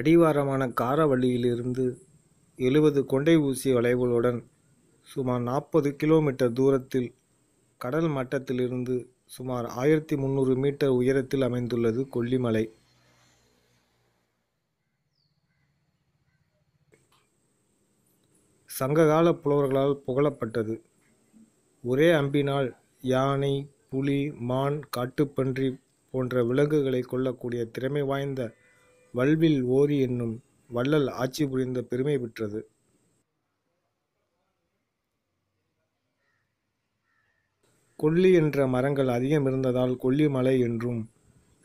அடிவாரமான காரவழியிலிருந்து எழுபது கொண்டை ஊசி வளைவுகளுடன் சுமார் நாற்பது கிலோமீட்டர் தூரத்தில் கடல் மட்டத்திலிருந்து சுமார் ஆயிரத்தி முந்நூறு மீட்டர் உயரத்தில் அமைந்துள்ளது கொல்லிமலை சங்ககால புலவர்களால் புகழப்பட்டது ஒரே அம்பினால் யானை புலி மான் காட்டுப்பன்றி போன்ற விலங்குகளை கொல்லக்கூடிய திறமை வாய்ந்த வல்வில் ஓரி என்னும் வள்ளல் ஆட்சி புரிந்த பெருமை பெற்றது கொல்லி என்ற மரங்கள் அதிகம் இருந்ததால் கொல்லிமலை என்றும்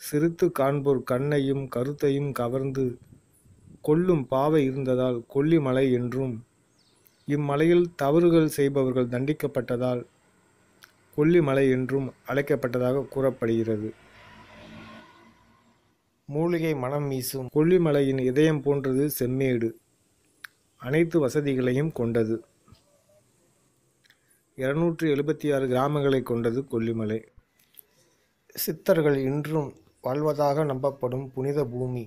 சிறுத்து காண்போர் கண்ணையும் கருத்தையும் கவர்ந்து கொல்லும் பாவை இருந்ததால் கொல்லிமலை என்றும் இம்மலையில் தவறுகள் செய்பவர்கள் தண்டிக்கப்பட்டதால் கொல்லிமலை என்றும் அழைக்கப்பட்டதாக கூறப்படுகிறது மூலிகை மனம் வீசும் கொல்லிமலையின் இதயம் போன்றது செம்மேடு அனைத்து வசதிகளையும் கொண்டது இருநூற்றி எழுபத்தி ஆறு கிராமங்களை கொண்டது கொல்லிமலை சித்தர்கள் இன்றும் வாழ்வதாக நம்பப்படும் புனித பூமி